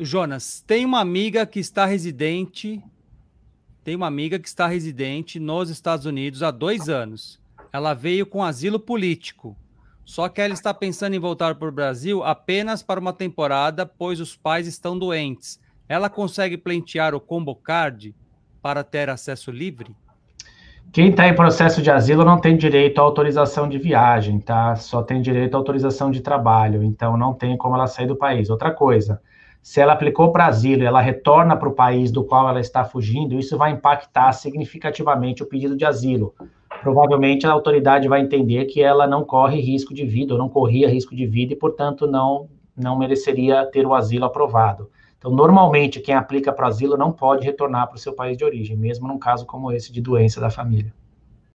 Jonas, tem uma amiga que está residente. Tem uma amiga que está residente nos Estados Unidos há dois anos. Ela veio com asilo político. Só que ela está pensando em voltar para o Brasil apenas para uma temporada, pois os pais estão doentes. Ela consegue pleitear o combo card para ter acesso livre? Quem está em processo de asilo não tem direito à autorização de viagem, tá? Só tem direito à autorização de trabalho, então não tem como ela sair do país. Outra coisa, se ela aplicou para asilo, ela retorna para o país do qual ela está fugindo, isso vai impactar significativamente o pedido de asilo. Provavelmente a autoridade vai entender que ela não corre risco de vida, ou não corria risco de vida, e, portanto, não, não mereceria ter o asilo aprovado. Então, normalmente, quem aplica para asilo não pode retornar para o seu país de origem, mesmo num caso como esse de doença da família.